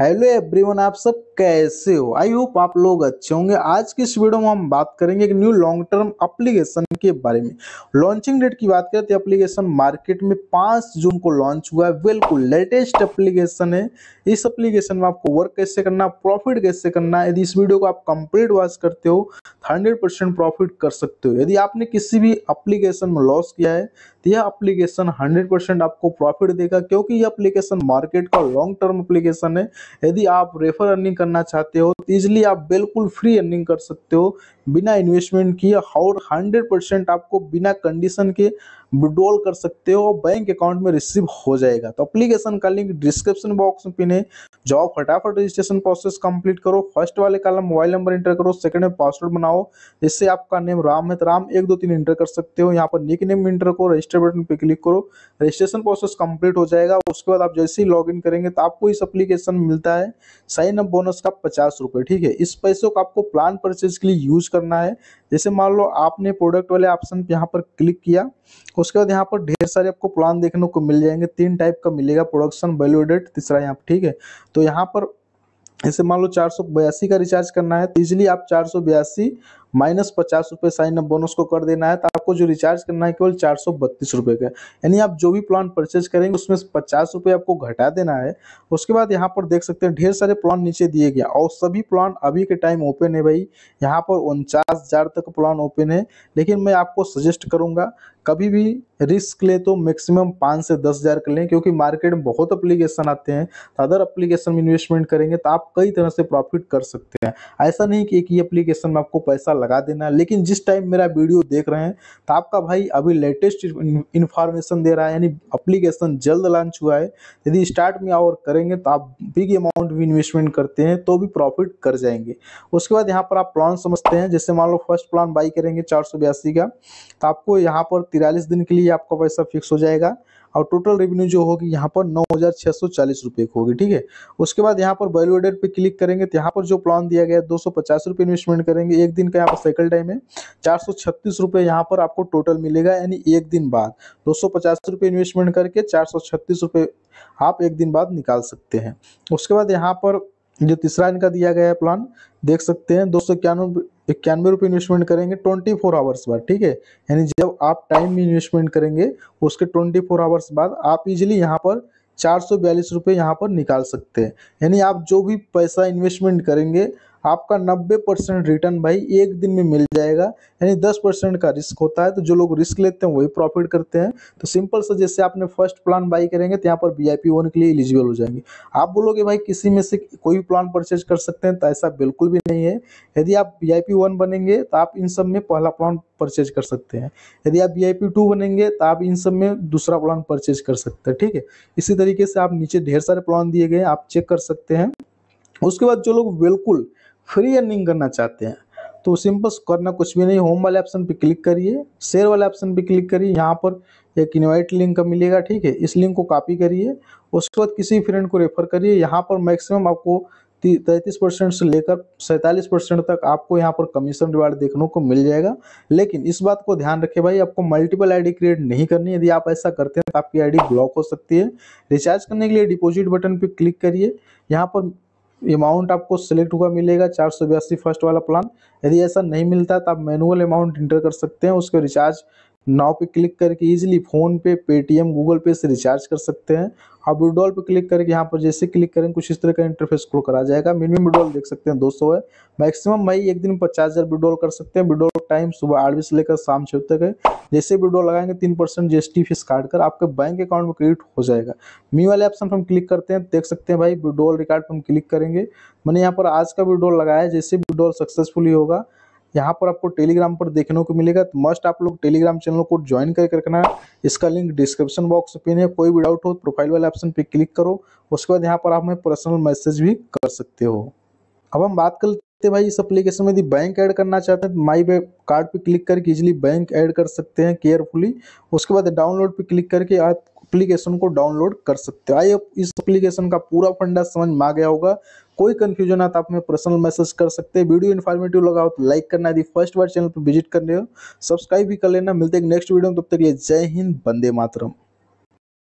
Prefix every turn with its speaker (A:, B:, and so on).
A: hello everyone आप सब कैसे हो आई होप आप लोग अच्छे होंगे आज के इस वीडियो में हम बात करेंगे एक न्यू लॉन्ग टर्म अप्लीकेशन के बारे में लॉन्चिंग डेट की बात करें तो एप्लीकेशन मार्केट में 5 जून को लॉन्च हुआ है बिल्कुल लेटेस्ट एप्लीकेशन है इस एप्लीकेशन में आपको वर्क कैसे करना प्रॉफिट कैसे करना यदि इस वीडियो को आप कंप्लीट वॉच करते हो हंड्रेड तो प्रॉफिट कर सकते हो यदि आपने किसी भी अप्लीकेशन में लॉस किया है तो यह अप्लीकेशन हंड्रेड आपको प्रॉफिट देगा क्योंकि यह अप्लीकेशन मार्केट का लॉन्ग टर्म अप्लीकेशन है यदि आप रेफर अर्निंग करना चाहते हो तो इजिली आप बिल्कुल फ्री अर्निंग कर सकते हो बिना इन्वेस्टमेंट किए और हंड्रेड परसेंट आपको बिना कंडीशन के विड्रॉल कर सकते हो बैंक अकाउंट में रिसीव हो जाएगा तो अप्लीकेशन का लिंक डिस्क्रिप्शन बॉक्स में पिन जाओ फटाफट रजिस्ट्रेशन प्रोसेस कंप्लीट करो फर्स्ट वाले कॉलम मोबाइल नंबर इंटर करो सेकंड में पासवर्ड बनाओ जिससे आपका नेम राम है तो राम एक दो तीन इंटर कर सकते हो यहाँ पर निक नेम इंटर करो रजिस्टर बटन पर क्लिक करो रजिस्ट्रेशन प्रोसेस कंप्लीट हो जाएगा उसके बाद आप जैसे ही लॉग करेंगे तो आपको इस अप्लीकेशन मिलता है साइन अप बोनस का पचास ठीक है इस पैसों को आपको प्लान परचेज के लिए यूज करना है जैसे मान लो आपने प्रोडक्ट वाले ऑप्शन यहाँ पर क्लिक किया उसके बाद यहाँ पर ढेर सारे आपको प्लान देखने को मिल जाएंगे तीन टाइप का मिलेगा प्रोडक्शन वेल्यूडेड तीसरा यहाँ पर ठीक है तो यहाँ पर जैसे मान लो चार का रिचार्ज करना है तो इजिली आप चार माइनस पचास रुपए साइन अप बोनस को कर देना है तो आपको जो रिचार्ज करना है केवल चार सौ बत्तीस रुपए का यानी आप जो भी प्लान परचेज करेंगे उसमें पचास रुपए आपको घटा देना है उसके बाद यहाँ पर देख सकते हैं ढेर सारे प्लान नीचे दिए गए और सभी प्लान अभी के टाइम ओपन है भाई यहाँ पर उनचास तक प्लान ओपन है लेकिन मैं आपको सजेस्ट करूंगा कभी भी रिस्क ले तो मैक्सिमम पाँच से दस हज़ार कर लें क्योंकि मार्केट में बहुत अप्लीकेशन आते हैं अदर तो अप्लीकेशन में इन्वेस्टमेंट करेंगे तो आप कई तरह से प्रॉफिट कर सकते हैं ऐसा नहीं कि एक ही अप्लीकेशन में आपको पैसा लगा देना लेकिन जिस टाइम मेरा वीडियो देख रहे हैं तो आपका भाई अभी लेटेस्ट इन्फॉर्मेशन दे रहा है यानी अप्लीकेशन जल्द लॉन्च हुआ है यदि स्टार्ट में और करेंगे तो आप बिग अमाउंट भी इन्वेस्टमेंट करते हैं तो भी प्रॉफिट कर जाएंगे उसके बाद यहाँ पर आप प्लान समझते हैं जैसे मान लो फर्स्ट प्लान बाई करेंगे चार का तो आपको यहाँ पर तिरालीस दिन के लिए आपका पैसा फिक्स हो जाएगा और टोटल रेवेन्यू जो होगी यहाँ पर नौ हज़ार छः सौ चालीस रुपये की होगी ठीक है उसके बाद यहाँ पर वैल्यू एडेड पे क्लिक करेंगे तो यहाँ पर जो प्लान दिया गया है दो सौ पचास रुपये इन्वेस्टमेंट करेंगे एक दिन का यहाँ पर साइकिल टाइम है चार सौ छत्तीस रुपये यहाँ पर आपको टोटल मिलेगा यानी एक दिन बाद दो सौ पचास रुपये इन्वेस्टमेंट करके चार सौ छत्तीस रुपये आप एक दिन बाद निकाल सकते हैं उसके बाद यहाँ पर जो तीसरा इनका दिया गया है प्लान देख सकते हैं दो सौ इक्यानवे इक्यानवे रुपये इन्वेस्टमेंट करेंगे ट्वेंटी फोर आवर्स बाद ठीक है यानी जब आप टाइम में इन्वेस्टमेंट करेंगे उसके ट्वेंटी फोर आवर्स बाद आप इजिली यहाँ पर चार सौ बयालीस रुपये यहाँ पर निकाल सकते हैं यानी आप जो भी पैसा इन्वेस्टमेंट करेंगे आपका 90 परसेंट रिटर्न भाई एक दिन में मिल जाएगा यानी 10 परसेंट का रिस्क होता है तो जो लोग रिस्क लेते हैं वही प्रॉफिट करते हैं तो सिंपल से जैसे आपने फर्स्ट प्लान बाई करेंगे तो यहाँ पर वी आई के लिए एलिजिबल हो जाएंगे आप बोलोगे भाई किसी में से कोई भी प्लान परचेज कर सकते हैं तो ऐसा बिल्कुल भी नहीं है यदि आप वी आई बनेंगे तो आप इन सब में पहला प्लान परचेज कर सकते हैं यदि आप वी आई बनेंगे तो आप इन सब में दूसरा प्लान परचेज कर सकते हैं ठीक है इसी तरीके से आप नीचे ढेर सारे प्लान दिए गए आप चेक कर सकते हैं उसके बाद जो लोग बिल्कुल फ्री अर्निंग करना चाहते हैं तो सिंपल करना कुछ भी नहीं होम वाले ऑप्शन पे क्लिक करिए शेयर वाले ऑप्शन पे क्लिक करिए यहाँ पर एक इन्वाइट लिंक का मिलेगा ठीक है इस लिंक को कॉपी करिए उसके बाद किसी फ्रेंड को रेफर करिए यहाँ पर मैक्सिमम आपको तैंतीस परसेंट से लेकर सैंतालीस परसेंट तक आपको यहाँ पर कमीशन रिवार्ड देखने को मिल जाएगा लेकिन इस बात को ध्यान रखें भाई आपको मल्टीपल आईडी क्रिएट नहीं करनी यदि आप ऐसा करते हैं तो आपकी आईडी ब्लॉक हो सकती है रिचार्ज करने के लिए डिपॉजिट बटन पर क्लिक करिए यहाँ पर अमाउंट आपको सेलेक्ट हुआ मिलेगा चार सौ बयासी फर्स्ट वाला प्लान यदि ऐसा नहीं मिलता तो आप मैनुअल अमाउंट इंटर कर सकते हैं उसके रिचार्ज नाव पे क्लिक करके इजीली फ़ोन पे पेटीएम गूगल पे से रिचार्ज कर सकते हैं आप विड्रॉल पे क्लिक करके यहाँ पर जैसे क्लिक करेंगे कुछ इस तरह का इंटरफेस क्लो करा जाएगा मिनिमम विड्रॉल देख सकते हैं 200 है मैक्सिमम मई एक दिन पचास हज़ार विड्रॉल कर सकते हैं विड्रॉल टाइम सुबह आठ बजे से लेकर शाम छः तक है जैसे विड्रॉल लगाएंगे तीन परसेंट जी फीस काट कर आपके बैंक अकाउंट में क्रेडिट हो जाएगा मी वाले ऑप्शन पर हम क्लिक करते हैं देख सकते हैं भाई विड्रॉल रिकार्ड पर हम क्लिक करेंगे मैंने यहाँ पर आज का विड्रॉल लगाया जैसे विड्रॉल सक्सेसफुली होगा यहाँ पर आपको टेलीग्राम पर देखने को मिलेगा तो मस्ट आप लोग टेलीग्राम चैनल को ज्वाइन करके रखना इसका लिंक डिस्क्रिप्शन बॉक्स पिन है कोई भी डाउट हो प्रोफाइल तो वाले ऑप्शन पे क्लिक करो उसके बाद यहाँ पर आप हमें पर्सनल मैसेज भी कर सकते हो अब हम बात कर सकते भाई इस एप्लीकेशन में यदि बैंक ऐड करना चाहते हैं तो माई बे कार्ड पर क्लिक करके इजिली बैंक ऐड कर सकते हैं केयरफुली उसके बाद डाउनलोड पर क्लिक करके आप एप्लीकेशन को डाउनलोड कर सकते हो आई इस एप्लीकेशन का पूरा फंडा समझ में आ गया होगा कोई कंफ्यूजन है तो आप हमें पर्सनल मैसेज कर सकते हैं वीडियो इन्फॉर्मेटिव लगा हो तो लाइक करना यदि फर्स्ट बार चैनल पर विजिट कर रहे हो सब्सक्राइब भी कर लेना मिलते हैं नेक्स्ट वीडियो में तब तक ये जय हिंद बंदे मातरम